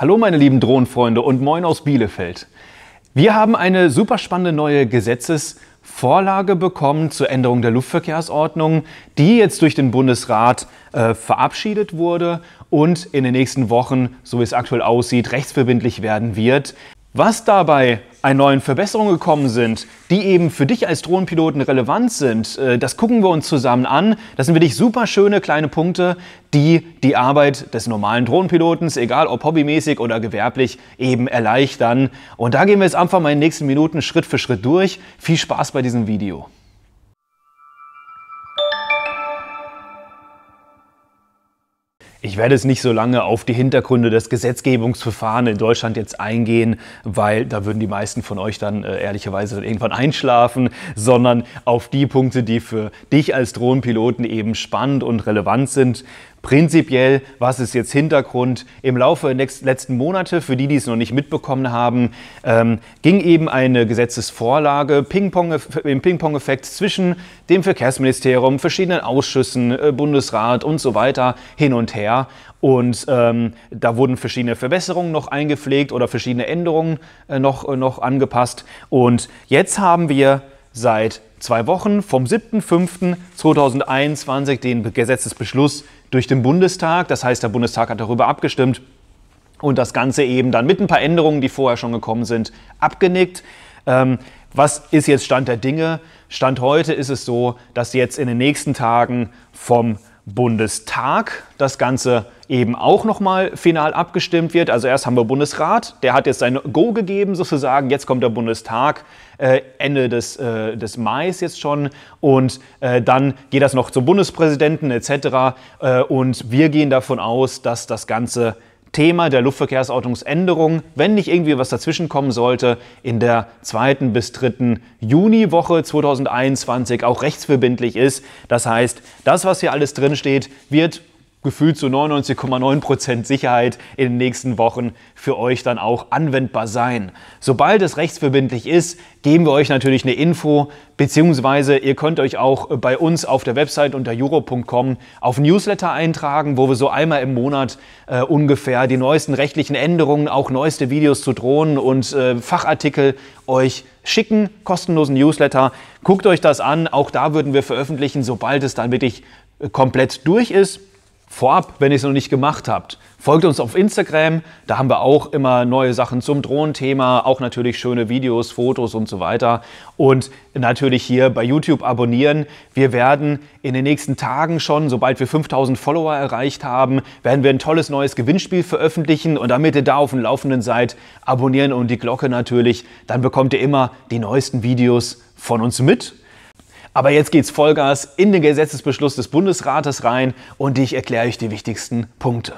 Hallo meine lieben Drohnenfreunde und moin aus Bielefeld. Wir haben eine super spannende neue Gesetzesvorlage bekommen zur Änderung der Luftverkehrsordnung, die jetzt durch den Bundesrat äh, verabschiedet wurde und in den nächsten Wochen, so wie es aktuell aussieht, rechtsverbindlich werden wird. Was dabei an neuen Verbesserungen gekommen sind, die eben für dich als Drohnenpiloten relevant sind, äh, das gucken wir uns zusammen an. Das sind wirklich super schöne kleine Punkte, die die Arbeit des normalen Drohnenpilotens, egal ob hobbymäßig oder gewerblich, eben erleichtern. Und da gehen wir jetzt einfach mal in den nächsten Minuten Schritt für Schritt durch. Viel Spaß bei diesem Video. Ich werde es nicht so lange auf die Hintergründe des Gesetzgebungsverfahrens in Deutschland jetzt eingehen, weil da würden die meisten von euch dann äh, ehrlicherweise dann irgendwann einschlafen, sondern auf die Punkte, die für dich als Drohnenpiloten eben spannend und relevant sind. Prinzipiell, was ist jetzt Hintergrund? Im Laufe der letzten Monate, für die, die es noch nicht mitbekommen haben, ähm, ging eben eine Gesetzesvorlage Ping im Ping-Pong-Effekt zwischen dem Verkehrsministerium, verschiedenen Ausschüssen, äh, Bundesrat und so weiter hin und her. Und ähm, da wurden verschiedene Verbesserungen noch eingepflegt oder verschiedene Änderungen äh, noch, äh, noch angepasst. Und jetzt haben wir seit zwei Wochen vom 7.5.2021 den Gesetzesbeschluss durch den Bundestag. Das heißt, der Bundestag hat darüber abgestimmt und das Ganze eben dann mit ein paar Änderungen, die vorher schon gekommen sind, abgenickt. Ähm, was ist jetzt Stand der Dinge? Stand heute ist es so, dass jetzt in den nächsten Tagen vom Bundestag das Ganze eben auch nochmal final abgestimmt wird. Also erst haben wir Bundesrat, der hat jetzt sein Go gegeben sozusagen, jetzt kommt der Bundestag äh, Ende des, äh, des Mai jetzt schon und äh, dann geht das noch zum Bundespräsidenten etc. Äh, und wir gehen davon aus, dass das Ganze Thema der Luftverkehrsordnungsänderung, wenn nicht irgendwie was dazwischen kommen sollte, in der zweiten bis dritten Juniwoche 2021 auch rechtsverbindlich ist. Das heißt, das, was hier alles drin steht, wird gefühlt zu 99,9% Sicherheit in den nächsten Wochen für euch dann auch anwendbar sein. Sobald es rechtsverbindlich ist, geben wir euch natürlich eine Info, beziehungsweise ihr könnt euch auch bei uns auf der Website unter euro.com auf Newsletter eintragen, wo wir so einmal im Monat äh, ungefähr die neuesten rechtlichen Änderungen, auch neueste Videos zu Drohnen und äh, Fachartikel euch schicken, kostenlosen Newsletter. Guckt euch das an, auch da würden wir veröffentlichen, sobald es dann wirklich äh, komplett durch ist. Vorab, wenn ihr es noch nicht gemacht habt, folgt uns auf Instagram. Da haben wir auch immer neue Sachen zum Drohnenthema, auch natürlich schöne Videos, Fotos und so weiter. Und natürlich hier bei YouTube abonnieren. Wir werden in den nächsten Tagen schon, sobald wir 5000 Follower erreicht haben, werden wir ein tolles neues Gewinnspiel veröffentlichen. Und damit ihr da auf dem Laufenden seid, abonnieren und die Glocke natürlich. Dann bekommt ihr immer die neuesten Videos von uns mit aber jetzt geht's Vollgas in den Gesetzesbeschluss des Bundesrates rein und ich erkläre euch die wichtigsten Punkte.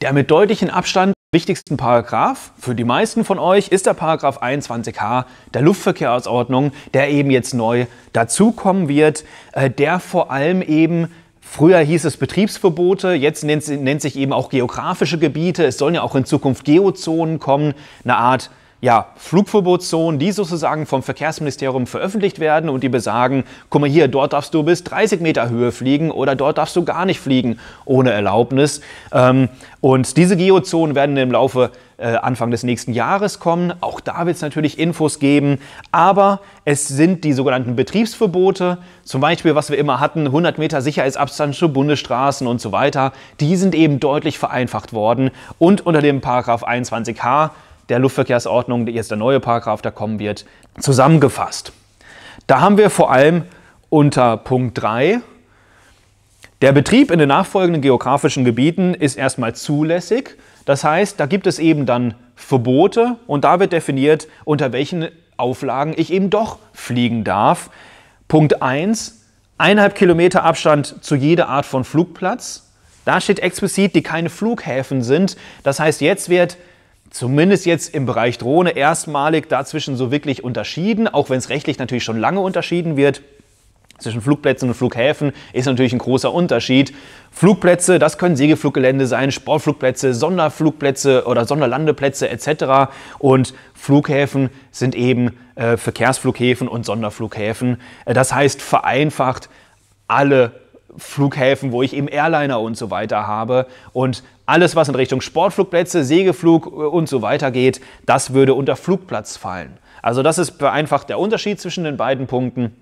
Der mit deutlichen Abstand wichtigsten Paragraph für die meisten von euch ist der Paragraph 21h der Luftverkehrsordnung, der eben jetzt neu dazukommen wird, äh, der vor allem eben Früher hieß es Betriebsverbote, jetzt nennt, nennt sich eben auch geografische Gebiete. Es sollen ja auch in Zukunft Geozonen kommen, eine Art ja, Flugverbotszonen, die sozusagen vom Verkehrsministerium veröffentlicht werden und die besagen, guck mal hier, dort darfst du bis 30 Meter Höhe fliegen oder dort darfst du gar nicht fliegen ohne Erlaubnis. Ähm, und diese Geozonen werden im Laufe äh, Anfang des nächsten Jahres kommen. Auch da wird es natürlich Infos geben. Aber es sind die sogenannten Betriebsverbote, zum Beispiel, was wir immer hatten, 100 Meter Sicherheitsabstand zu Bundesstraßen und so weiter. Die sind eben deutlich vereinfacht worden. Und unter dem Paragraph 21h der Luftverkehrsordnung, jetzt der neue Paragraph, da kommen wird, zusammengefasst. Da haben wir vor allem unter Punkt 3 der Betrieb in den nachfolgenden geografischen Gebieten ist erstmal zulässig. Das heißt, da gibt es eben dann Verbote und da wird definiert, unter welchen Auflagen ich eben doch fliegen darf. Punkt 1, eineinhalb Kilometer Abstand zu jeder Art von Flugplatz. Da steht explizit, die keine Flughäfen sind. Das heißt, jetzt wird zumindest jetzt im Bereich Drohne erstmalig dazwischen so wirklich unterschieden, auch wenn es rechtlich natürlich schon lange unterschieden wird. Zwischen Flugplätzen und Flughäfen ist natürlich ein großer Unterschied. Flugplätze, das können Segelfluggelände sein, Sportflugplätze, Sonderflugplätze oder Sonderlandeplätze etc. Und Flughäfen sind eben äh, Verkehrsflughäfen und Sonderflughäfen. Äh, das heißt vereinfacht alle Flughäfen, wo ich eben Airliner und so weiter habe. Und alles, was in Richtung Sportflugplätze, Segelflug äh, und so weiter geht, das würde unter Flugplatz fallen. Also das ist einfach der Unterschied zwischen den beiden Punkten.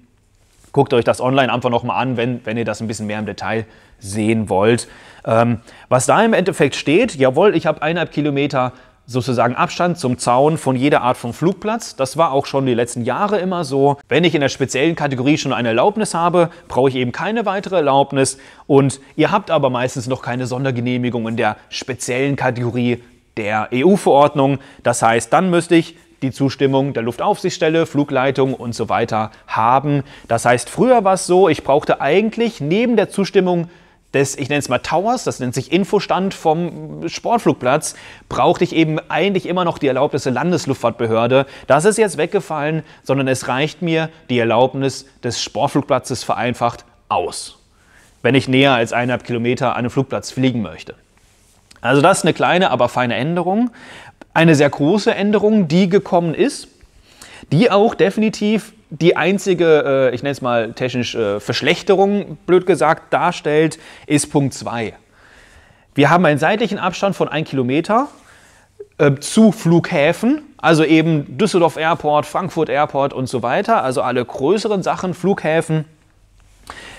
Guckt euch das online einfach nochmal an, wenn, wenn ihr das ein bisschen mehr im Detail sehen wollt. Ähm, was da im Endeffekt steht, jawohl, ich habe eineinhalb Kilometer sozusagen Abstand zum Zaun von jeder Art von Flugplatz. Das war auch schon die letzten Jahre immer so. Wenn ich in der speziellen Kategorie schon eine Erlaubnis habe, brauche ich eben keine weitere Erlaubnis. Und ihr habt aber meistens noch keine Sondergenehmigung in der speziellen Kategorie der EU-Verordnung. Das heißt, dann müsste ich die Zustimmung der Luftaufsichtsstelle, Flugleitung und so weiter haben. Das heißt, früher war es so, ich brauchte eigentlich neben der Zustimmung des, ich nenne es mal Towers, das nennt sich Infostand vom Sportflugplatz, brauchte ich eben eigentlich immer noch die Erlaubnis der Landesluftfahrtbehörde. Das ist jetzt weggefallen, sondern es reicht mir die Erlaubnis des Sportflugplatzes vereinfacht aus, wenn ich näher als eineinhalb Kilometer an einem Flugplatz fliegen möchte. Also das ist eine kleine, aber feine Änderung. Eine sehr große Änderung, die gekommen ist, die auch definitiv die einzige, äh, ich nenne es mal technisch äh, Verschlechterung, blöd gesagt, darstellt, ist Punkt 2. Wir haben einen seitlichen Abstand von 1 Kilometer äh, zu Flughäfen, also eben Düsseldorf Airport, Frankfurt Airport und so weiter, also alle größeren Sachen, Flughäfen,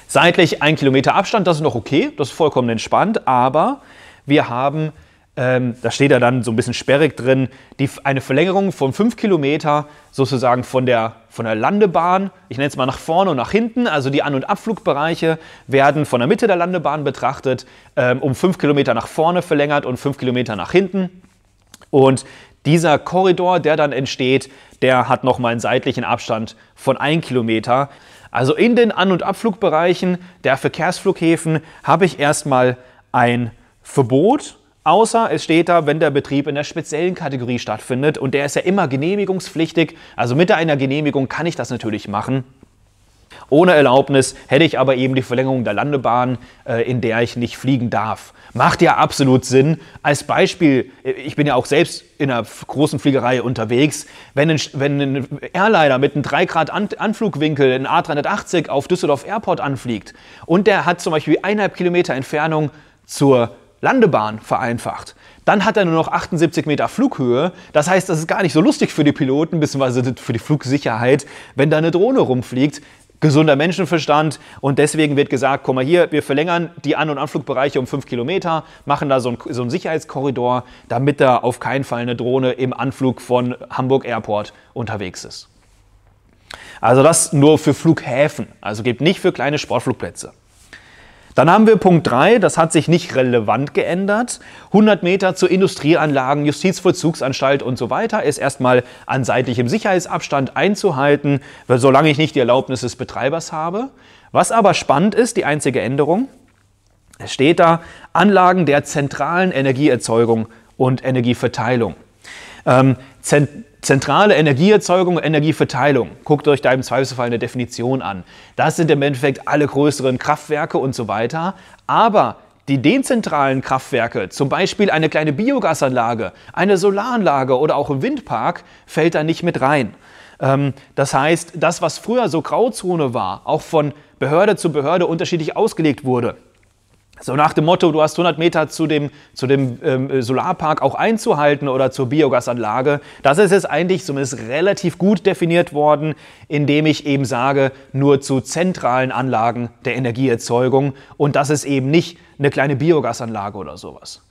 seitlich 1 Kilometer Abstand, das ist noch okay, das ist vollkommen entspannt, aber wir haben ähm, da steht ja dann so ein bisschen sperrig drin, die, eine Verlängerung von 5 Kilometer sozusagen von der, von der Landebahn, ich nenne es mal nach vorne und nach hinten, also die An- und Abflugbereiche werden von der Mitte der Landebahn betrachtet, ähm, um 5 Kilometer nach vorne verlängert und 5 Kilometer nach hinten. Und dieser Korridor, der dann entsteht, der hat nochmal einen seitlichen Abstand von 1 Kilometer. Also in den An- und Abflugbereichen der Verkehrsflughäfen habe ich erstmal ein Verbot Außer es steht da, wenn der Betrieb in der speziellen Kategorie stattfindet und der ist ja immer genehmigungspflichtig. Also mit einer Genehmigung kann ich das natürlich machen. Ohne Erlaubnis hätte ich aber eben die Verlängerung der Landebahn, äh, in der ich nicht fliegen darf. Macht ja absolut Sinn. Als Beispiel, äh, ich bin ja auch selbst in einer großen Fliegerei unterwegs. Wenn ein, wenn ein Airliner mit einem 3 Grad Anflugwinkel, in A380 auf Düsseldorf Airport anfliegt und der hat zum Beispiel eineinhalb Kilometer Entfernung zur Landebahn vereinfacht. Dann hat er nur noch 78 Meter Flughöhe. Das heißt, das ist gar nicht so lustig für die Piloten, beziehungsweise für die Flugsicherheit, wenn da eine Drohne rumfliegt. Gesunder Menschenverstand und deswegen wird gesagt, guck mal hier, wir verlängern die An- und Anflugbereiche um fünf Kilometer, machen da so einen, so einen Sicherheitskorridor, damit da auf keinen Fall eine Drohne im Anflug von Hamburg Airport unterwegs ist. Also das nur für Flughäfen, also gibt nicht für kleine Sportflugplätze. Dann haben wir Punkt 3, das hat sich nicht relevant geändert. 100 Meter zu Industrieanlagen, Justizvollzugsanstalt und so weiter ist erstmal an seitlichem Sicherheitsabstand einzuhalten, solange ich nicht die Erlaubnis des Betreibers habe. Was aber spannend ist, die einzige Änderung, es steht da Anlagen der zentralen Energieerzeugung und Energieverteilung. Ähm, Zentrale Energieerzeugung und Energieverteilung. Guckt euch da im Zweifelsfall eine Definition an. Das sind im Endeffekt alle größeren Kraftwerke und so weiter. Aber die dezentralen Kraftwerke, zum Beispiel eine kleine Biogasanlage, eine Solaranlage oder auch ein Windpark, fällt da nicht mit rein. Ähm, das heißt, das, was früher so Grauzone war, auch von Behörde zu Behörde unterschiedlich ausgelegt wurde, so nach dem Motto, du hast 100 Meter zu dem, zu dem ähm, Solarpark auch einzuhalten oder zur Biogasanlage. Das ist jetzt eigentlich zumindest relativ gut definiert worden, indem ich eben sage, nur zu zentralen Anlagen der Energieerzeugung. Und das ist eben nicht eine kleine Biogasanlage oder sowas.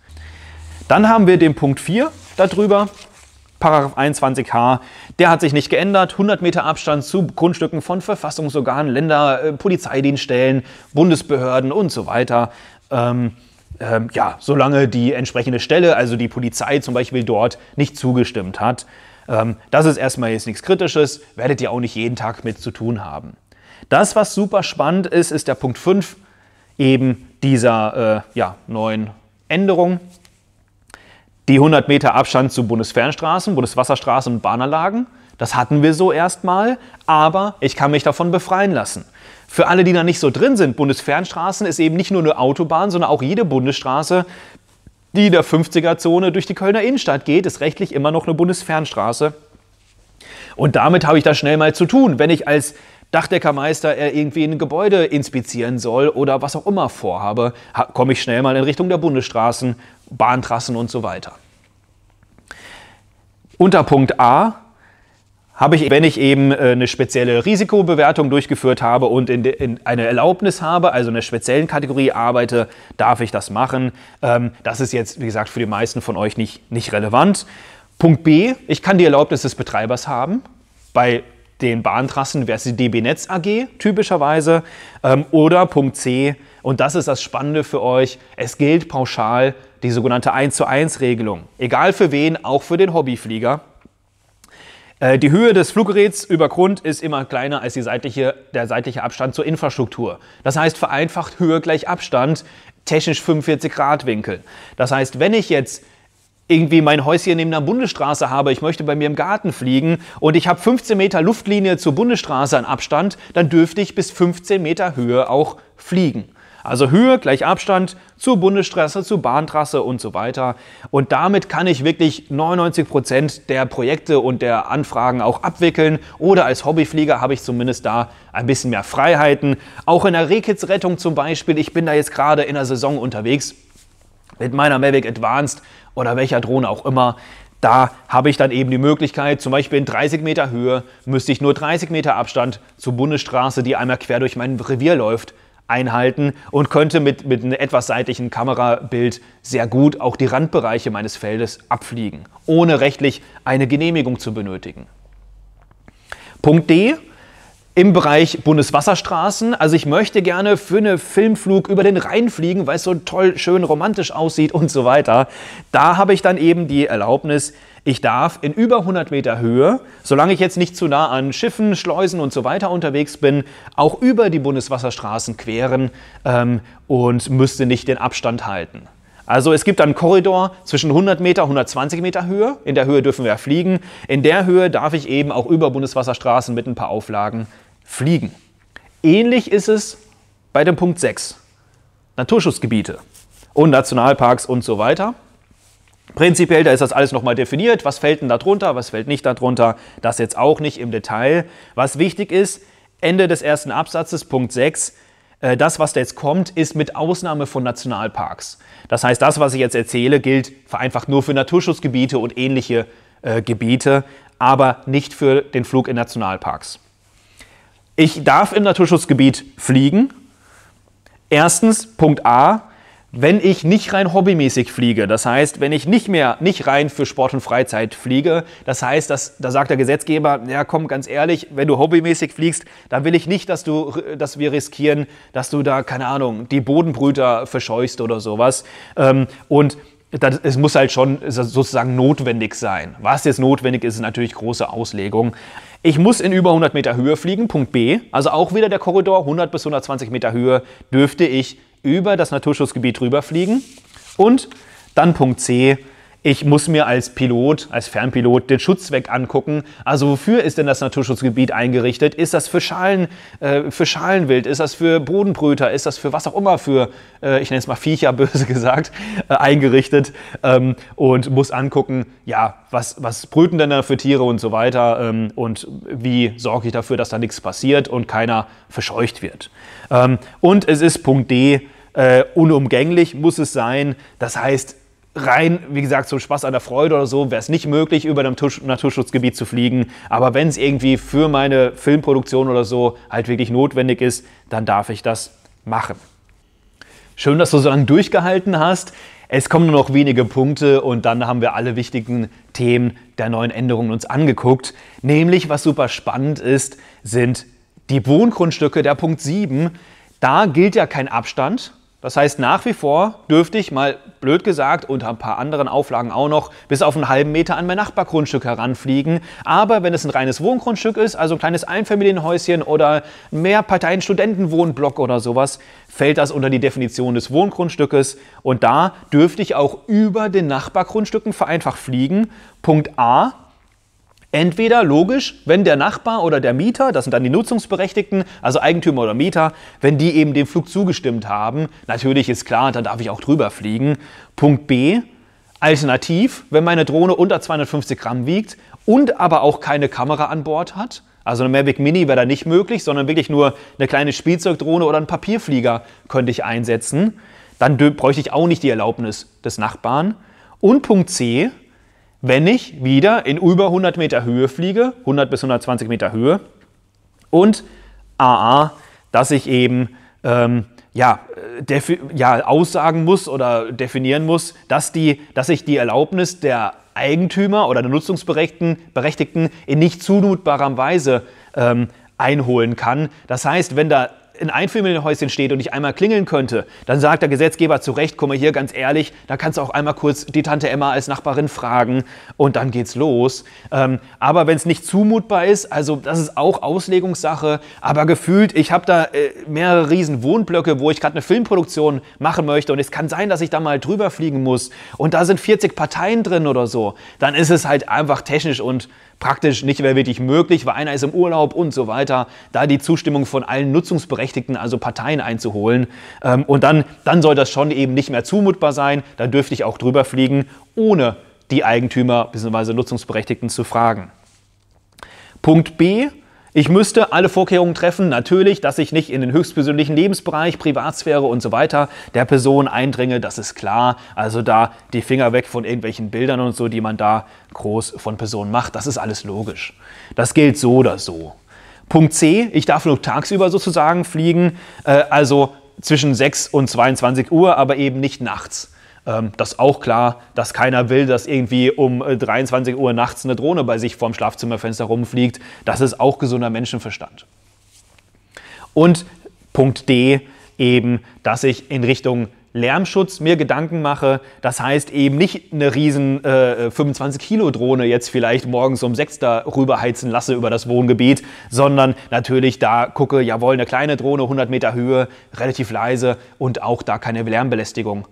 Dann haben wir den Punkt 4 darüber. Paragraph 21h, der hat sich nicht geändert. 100 Meter Abstand zu Grundstücken von Verfassungsorganen, Länder, äh, Polizeidienststellen, Bundesbehörden und so weiter ähm, ähm, ja, solange die entsprechende Stelle, also die Polizei zum Beispiel dort, nicht zugestimmt hat. Ähm, das ist erstmal jetzt nichts Kritisches, werdet ihr auch nicht jeden Tag mit zu tun haben. Das, was super spannend ist, ist der Punkt 5 eben dieser äh, ja, neuen Änderung. Die 100 Meter Abstand zu Bundesfernstraßen, Bundeswasserstraßen und Bahnanlagen. Das hatten wir so erstmal, aber ich kann mich davon befreien lassen. Für alle, die da nicht so drin sind, Bundesfernstraßen ist eben nicht nur eine Autobahn, sondern auch jede Bundesstraße, die in der 50er-Zone durch die Kölner Innenstadt geht, ist rechtlich immer noch eine Bundesfernstraße. Und damit habe ich da schnell mal zu tun, wenn ich als Dachdeckermeister äh, irgendwie ein Gebäude inspizieren soll oder was auch immer vorhabe, komme ich schnell mal in Richtung der Bundesstraßen, Bahntrassen und so weiter. Unter Punkt A, habe ich, wenn ich eben äh, eine spezielle Risikobewertung durchgeführt habe und in, in eine Erlaubnis habe, also in einer speziellen Kategorie arbeite, darf ich das machen. Ähm, das ist jetzt, wie gesagt, für die meisten von euch nicht, nicht relevant. Punkt B, ich kann die Erlaubnis des Betreibers haben. Bei den Bahntrassen wäre es die DB Netz AG typischerweise. Ähm, oder Punkt C, und das ist das Spannende für euch, es gilt pauschal die sogenannte 1 zu 1 Regelung. Egal für wen, auch für den Hobbyflieger. Äh, die Höhe des Fluggeräts über Grund ist immer kleiner als seitliche, der seitliche Abstand zur Infrastruktur. Das heißt vereinfacht Höhe gleich Abstand, technisch 45 Grad Winkel. Das heißt, wenn ich jetzt irgendwie mein Häuschen neben der Bundesstraße habe, ich möchte bei mir im Garten fliegen und ich habe 15 Meter Luftlinie zur Bundesstraße an Abstand, dann dürfte ich bis 15 Meter Höhe auch fliegen. Also Höhe gleich Abstand zur Bundesstraße, zur Bahntrasse und so weiter. Und damit kann ich wirklich 99% Prozent der Projekte und der Anfragen auch abwickeln. Oder als Hobbyflieger habe ich zumindest da ein bisschen mehr Freiheiten. Auch in der Rehkids-Rettung zum Beispiel. Ich bin da jetzt gerade in der Saison unterwegs mit meiner Mavic Advanced oder welcher Drohne auch immer. Da habe ich dann eben die Möglichkeit, zum Beispiel in 30 Meter Höhe müsste ich nur 30 Meter Abstand zur Bundesstraße, die einmal quer durch mein Revier läuft, einhalten und könnte mit, mit einem etwas seitlichen Kamerabild sehr gut auch die Randbereiche meines Feldes abfliegen, ohne rechtlich eine Genehmigung zu benötigen. Punkt D. Im Bereich Bundeswasserstraßen. Also ich möchte gerne für einen Filmflug über den Rhein fliegen, weil es so toll, schön romantisch aussieht und so weiter. Da habe ich dann eben die Erlaubnis, ich darf in über 100 Meter Höhe, solange ich jetzt nicht zu nah an Schiffen, Schleusen und so weiter unterwegs bin, auch über die Bundeswasserstraßen queren ähm, und müsste nicht den Abstand halten. Also es gibt einen Korridor zwischen 100 Meter, 120 Meter Höhe. In der Höhe dürfen wir fliegen. In der Höhe darf ich eben auch über Bundeswasserstraßen mit ein paar Auflagen fliegen. Ähnlich ist es bei dem Punkt 6. Naturschutzgebiete und Nationalparks und so weiter. Prinzipiell, da ist das alles nochmal definiert. Was fällt denn da drunter, was fällt nicht darunter? Das jetzt auch nicht im Detail. Was wichtig ist, Ende des ersten Absatzes, Punkt 6, äh, das, was da jetzt kommt, ist mit Ausnahme von Nationalparks. Das heißt, das, was ich jetzt erzähle, gilt vereinfacht nur für Naturschutzgebiete und ähnliche äh, Gebiete, aber nicht für den Flug in Nationalparks. Ich darf im Naturschutzgebiet fliegen. Erstens, Punkt A, wenn ich nicht rein hobbymäßig fliege, das heißt, wenn ich nicht mehr, nicht rein für Sport und Freizeit fliege, das heißt, dass, da sagt der Gesetzgeber, ja komm, ganz ehrlich, wenn du hobbymäßig fliegst, dann will ich nicht, dass du, dass wir riskieren, dass du da, keine Ahnung, die Bodenbrüter verscheuchst oder sowas. Ähm, und das, es muss halt schon sozusagen notwendig sein. Was jetzt notwendig ist, ist natürlich große Auslegung. Ich muss in über 100 Meter Höhe fliegen, Punkt B. Also auch wieder der Korridor, 100 bis 120 Meter Höhe dürfte ich über das Naturschutzgebiet rüberfliegen. Und dann Punkt C, ich muss mir als Pilot, als Fernpilot den Schutzzweck angucken. Also wofür ist denn das Naturschutzgebiet eingerichtet? Ist das für, Schalen, äh, für Schalenwild? Ist das für Bodenbrüter? Ist das für was auch immer für, äh, ich nenne es mal Viecher, böse gesagt, äh, eingerichtet? Ähm, und muss angucken, ja, was, was brüten denn da für Tiere und so weiter? Ähm, und wie sorge ich dafür, dass da nichts passiert und keiner verscheucht wird? Ähm, und es ist Punkt D, äh, unumgänglich muss es sein. Das heißt, rein, wie gesagt, zum Spaß an der Freude oder so, wäre es nicht möglich, über einem Tusch Naturschutzgebiet zu fliegen. Aber wenn es irgendwie für meine Filmproduktion oder so halt wirklich notwendig ist, dann darf ich das machen. Schön, dass du so lange durchgehalten hast. Es kommen nur noch wenige Punkte und dann haben wir alle wichtigen Themen der neuen Änderungen uns angeguckt. Nämlich, was super spannend ist, sind die Wohngrundstücke, der Punkt 7. Da gilt ja kein Abstand, das heißt, nach wie vor dürfte ich mal, blöd gesagt, unter ein paar anderen Auflagen auch noch, bis auf einen halben Meter an mein Nachbargrundstück heranfliegen. Aber wenn es ein reines Wohngrundstück ist, also ein kleines Einfamilienhäuschen oder mehr Parteien-Studentenwohnblock oder sowas, fällt das unter die Definition des Wohngrundstückes. Und da dürfte ich auch über den Nachbargrundstücken vereinfacht fliegen. Punkt A, Entweder logisch, wenn der Nachbar oder der Mieter, das sind dann die Nutzungsberechtigten, also Eigentümer oder Mieter, wenn die eben dem Flug zugestimmt haben, natürlich ist klar, dann darf ich auch drüber fliegen. Punkt B, alternativ, wenn meine Drohne unter 250 Gramm wiegt und aber auch keine Kamera an Bord hat, also eine Mavic Mini wäre da nicht möglich, sondern wirklich nur eine kleine Spielzeugdrohne oder einen Papierflieger könnte ich einsetzen, dann bräuchte ich auch nicht die Erlaubnis des Nachbarn. Und Punkt C, wenn ich wieder in über 100 Meter Höhe fliege, 100 bis 120 Meter Höhe und AA, dass ich eben ähm, ja, ja, aussagen muss oder definieren muss, dass, die, dass ich die Erlaubnis der Eigentümer oder der Nutzungsberechtigten in nicht zumutbarer Weise ähm, einholen kann. Das heißt, wenn da ein Einfamilienhäuschen steht und ich einmal klingeln könnte, dann sagt der Gesetzgeber zu Recht, komm mal hier, ganz ehrlich, da kannst du auch einmal kurz die Tante Emma als Nachbarin fragen und dann geht's los. Ähm, aber wenn es nicht zumutbar ist, also das ist auch Auslegungssache, aber gefühlt, ich habe da äh, mehrere riesen Wohnblöcke, wo ich gerade eine Filmproduktion machen möchte und es kann sein, dass ich da mal drüber fliegen muss und da sind 40 Parteien drin oder so, dann ist es halt einfach technisch und praktisch nicht mehr wirklich möglich, weil einer ist im Urlaub und so weiter, da die Zustimmung von allen Nutzungsberechtigten, also Parteien einzuholen. Ähm, und dann, dann soll das schon eben nicht mehr zumutbar sein, da dürfte ich auch drüber fliegen, ohne die Eigentümer bzw. Nutzungsberechtigten zu fragen. Punkt B, ich müsste alle Vorkehrungen treffen, natürlich, dass ich nicht in den höchstpersönlichen Lebensbereich, Privatsphäre und so weiter der Person eindringe, das ist klar. Also da die Finger weg von irgendwelchen Bildern und so, die man da groß von Personen macht, das ist alles logisch. Das gilt so oder so. Punkt C, ich darf nur tagsüber sozusagen fliegen, äh, also zwischen 6 und 22 Uhr, aber eben nicht nachts. Ähm, das ist auch klar, dass keiner will, dass irgendwie um 23 äh, Uhr nachts eine Drohne bei sich vorm Schlafzimmerfenster rumfliegt. Das ist auch gesunder Menschenverstand. Und Punkt D eben, dass ich in Richtung Lärmschutz mir Gedanken mache. Das heißt eben nicht eine riesen äh, 25-Kilo-Drohne jetzt vielleicht morgens um 6 da rüberheizen lasse über das Wohngebiet, sondern natürlich da gucke, jawohl, eine kleine Drohne, 100 Meter Höhe, relativ leise und auch da keine Lärmbelästigung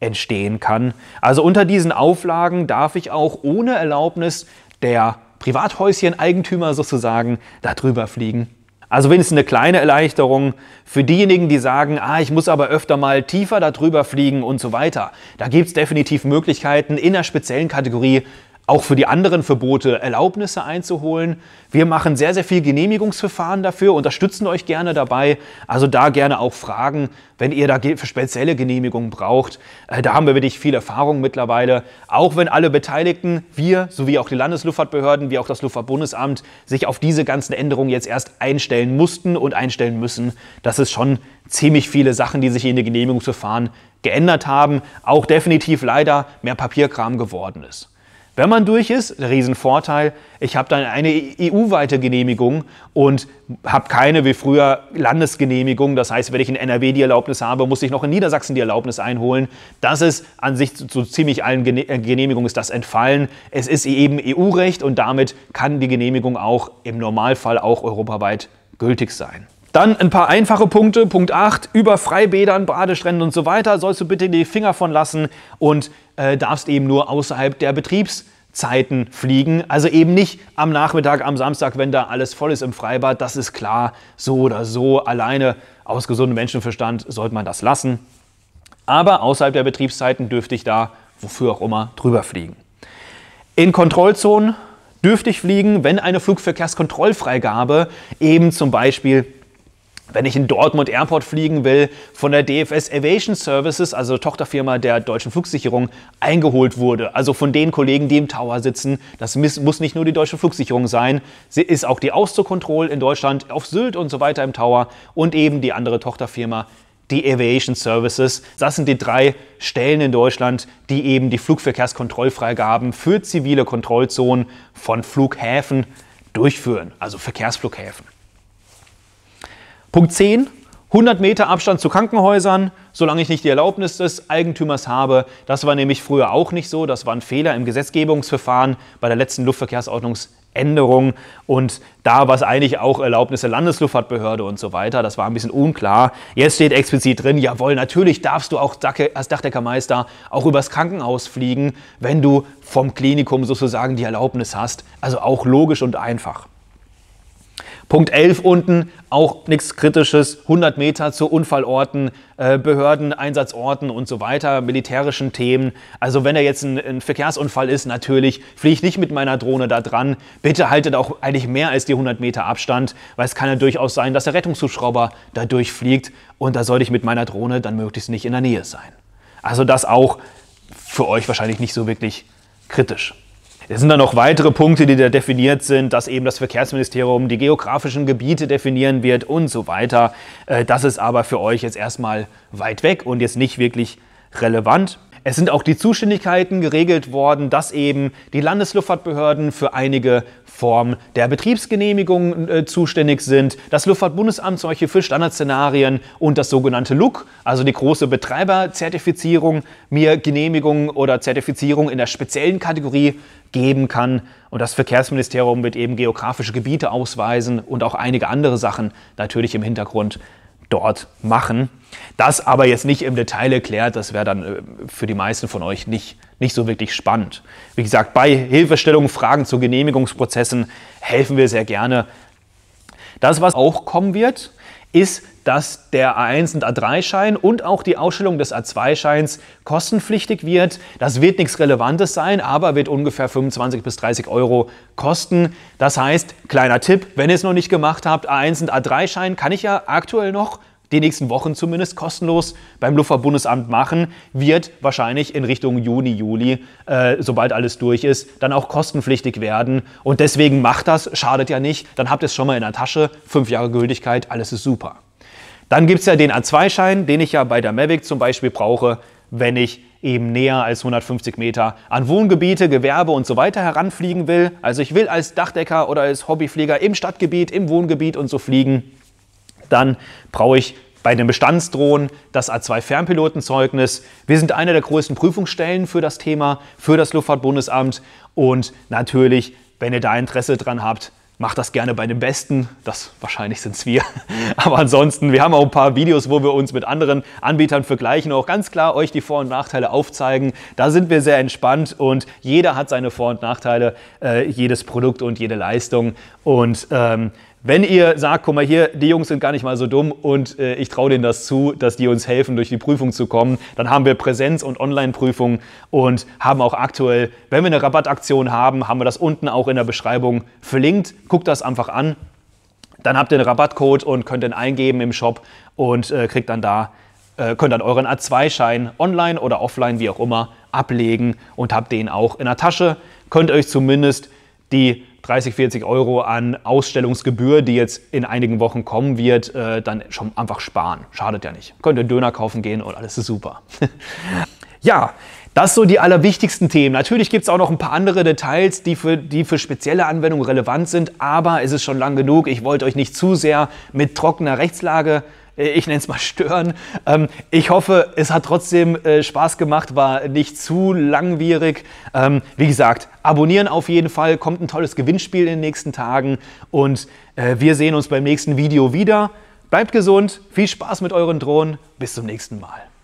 entstehen kann. Also unter diesen Auflagen darf ich auch ohne Erlaubnis der Privathäuschen-Eigentümer sozusagen darüber fliegen. Also wenigstens eine kleine Erleichterung für diejenigen, die sagen, ah, ich muss aber öfter mal tiefer darüber fliegen und so weiter. Da gibt es definitiv Möglichkeiten in einer speziellen Kategorie auch für die anderen Verbote Erlaubnisse einzuholen. Wir machen sehr, sehr viel Genehmigungsverfahren dafür, unterstützen euch gerne dabei. Also da gerne auch fragen, wenn ihr da für spezielle Genehmigungen braucht. Äh, da haben wir wirklich viel Erfahrung mittlerweile. Auch wenn alle Beteiligten, wir sowie auch die Landesluftfahrtbehörden, wie auch das Luftfahrtbundesamt, sich auf diese ganzen Änderungen jetzt erst einstellen mussten und einstellen müssen. Das ist schon ziemlich viele Sachen, die sich in den Genehmigungsverfahren geändert haben. Auch definitiv leider mehr Papierkram geworden ist. Wenn man durch ist, Riesenvorteil, ich habe dann eine EU-weite Genehmigung und habe keine wie früher Landesgenehmigung. Das heißt, wenn ich in NRW die Erlaubnis habe, muss ich noch in Niedersachsen die Erlaubnis einholen. Das ist an sich zu, zu ziemlich allen äh, Genehmigungen ist das entfallen. Es ist eben EU-Recht und damit kann die Genehmigung auch im Normalfall auch europaweit gültig sein. Dann ein paar einfache Punkte. Punkt 8, über Freibädern, Badestränden und so weiter sollst du bitte die Finger von lassen und äh, darfst eben nur außerhalb der Betriebs- Zeiten fliegen. Also eben nicht am Nachmittag, am Samstag, wenn da alles voll ist im Freibad. Das ist klar, so oder so. Alleine aus gesundem Menschenverstand sollte man das lassen. Aber außerhalb der Betriebszeiten dürfte ich da, wofür auch immer, drüber fliegen. In Kontrollzonen dürfte ich fliegen, wenn eine Flugverkehrskontrollfreigabe eben zum Beispiel wenn ich in Dortmund Airport fliegen will, von der DFS Aviation Services, also Tochterfirma der deutschen Flugsicherung, eingeholt wurde. Also von den Kollegen, die im Tower sitzen. Das muss nicht nur die deutsche Flugsicherung sein. Sie ist auch die Auszugkontrolle in Deutschland, auf Sylt und so weiter im Tower und eben die andere Tochterfirma die Aviation Services. Das sind die drei Stellen in Deutschland, die eben die Flugverkehrskontrollfreigaben für zivile Kontrollzonen von Flughäfen durchführen, also Verkehrsflughäfen. Punkt 10, 100 Meter Abstand zu Krankenhäusern, solange ich nicht die Erlaubnis des Eigentümers habe. Das war nämlich früher auch nicht so. Das war ein Fehler im Gesetzgebungsverfahren bei der letzten Luftverkehrsordnungsänderung. Und da war es eigentlich auch Erlaubnis der Landesluftfahrtbehörde und so weiter. Das war ein bisschen unklar. Jetzt steht explizit drin, jawohl, natürlich darfst du auch als Dachdeckermeister auch übers Krankenhaus fliegen, wenn du vom Klinikum sozusagen die Erlaubnis hast. Also auch logisch und einfach. Punkt 11 unten, auch nichts Kritisches, 100 Meter zu Unfallorten, äh, Behörden, Einsatzorten und so weiter, militärischen Themen. Also wenn da jetzt ein, ein Verkehrsunfall ist, natürlich fliege ich nicht mit meiner Drohne da dran. Bitte haltet auch eigentlich mehr als die 100 Meter Abstand, weil es kann ja durchaus sein, dass der Rettungshubschrauber da durchfliegt und da sollte ich mit meiner Drohne dann möglichst nicht in der Nähe sein. Also das auch für euch wahrscheinlich nicht so wirklich kritisch. Es sind dann noch weitere Punkte, die da definiert sind, dass eben das Verkehrsministerium die geografischen Gebiete definieren wird und so weiter. Äh, das ist aber für euch jetzt erstmal weit weg und jetzt nicht wirklich relevant. Es sind auch die Zuständigkeiten geregelt worden, dass eben die Landesluftfahrtbehörden für einige Formen der Betriebsgenehmigung äh, zuständig sind, das Luftfahrtbundesamt zum Beispiel für Standardszenarien und das sogenannte LUC, also die große Betreiberzertifizierung, mir Genehmigung oder Zertifizierung in der speziellen Kategorie geben kann. Und das Verkehrsministerium wird eben geografische Gebiete ausweisen und auch einige andere Sachen natürlich im Hintergrund dort machen. Das aber jetzt nicht im Detail erklärt, das wäre dann äh, für die meisten von euch nicht, nicht so wirklich spannend. Wie gesagt, bei Hilfestellungen, Fragen zu Genehmigungsprozessen helfen wir sehr gerne. Das, was auch kommen wird, ist dass der A1 und A3-Schein und auch die Ausstellung des A2-Scheins kostenpflichtig wird. Das wird nichts Relevantes sein, aber wird ungefähr 25 bis 30 Euro kosten. Das heißt, kleiner Tipp, wenn ihr es noch nicht gemacht habt, A1 und A3-Schein kann ich ja aktuell noch die nächsten Wochen zumindest kostenlos beim Luftfahrtbundesamt machen, wird wahrscheinlich in Richtung Juni, Juli, äh, sobald alles durch ist, dann auch kostenpflichtig werden. Und deswegen macht das, schadet ja nicht. Dann habt ihr es schon mal in der Tasche, fünf Jahre Gültigkeit, alles ist super. Dann gibt es ja den A2-Schein, den ich ja bei der Mavic zum Beispiel brauche, wenn ich eben näher als 150 Meter an Wohngebiete, Gewerbe und so weiter heranfliegen will. Also ich will als Dachdecker oder als Hobbyflieger im Stadtgebiet, im Wohngebiet und so fliegen. Dann brauche ich bei den Bestandsdrohnen das A2-Fernpilotenzeugnis. Wir sind eine der größten Prüfungsstellen für das Thema, für das Luftfahrtbundesamt. Und natürlich, wenn ihr da Interesse dran habt, Macht das gerne bei den Besten, das wahrscheinlich sind es wir. Aber ansonsten, wir haben auch ein paar Videos, wo wir uns mit anderen Anbietern vergleichen, auch ganz klar euch die Vor- und Nachteile aufzeigen. Da sind wir sehr entspannt und jeder hat seine Vor- und Nachteile, äh, jedes Produkt und jede Leistung. Und ähm, wenn ihr sagt, guck mal hier, die Jungs sind gar nicht mal so dumm und äh, ich traue denen das zu, dass die uns helfen, durch die Prüfung zu kommen, dann haben wir Präsenz- und Online-Prüfung und haben auch aktuell, wenn wir eine Rabattaktion haben, haben wir das unten auch in der Beschreibung verlinkt. Guckt das einfach an. Dann habt ihr einen Rabattcode und könnt den eingeben im Shop und äh, kriegt dann da, äh, könnt dann euren A2-Schein online oder offline, wie auch immer, ablegen und habt den auch in der Tasche. Könnt euch zumindest die 30, 40 Euro an Ausstellungsgebühr, die jetzt in einigen Wochen kommen wird, äh, dann schon einfach sparen. Schadet ja nicht. Könnt ihr Döner kaufen gehen und alles ist super. ja, das so die allerwichtigsten Themen. Natürlich gibt es auch noch ein paar andere Details, die für, die für spezielle Anwendungen relevant sind, aber es ist schon lang genug. Ich wollte euch nicht zu sehr mit trockener Rechtslage äh, ich nenne es mal stören. Ähm, ich hoffe, es hat trotzdem äh, Spaß gemacht, war nicht zu langwierig. Ähm, wie gesagt, abonnieren auf jeden Fall, kommt ein tolles Gewinnspiel in den nächsten Tagen und äh, wir sehen uns beim nächsten Video wieder. Bleibt gesund, viel Spaß mit euren Drohnen, bis zum nächsten Mal.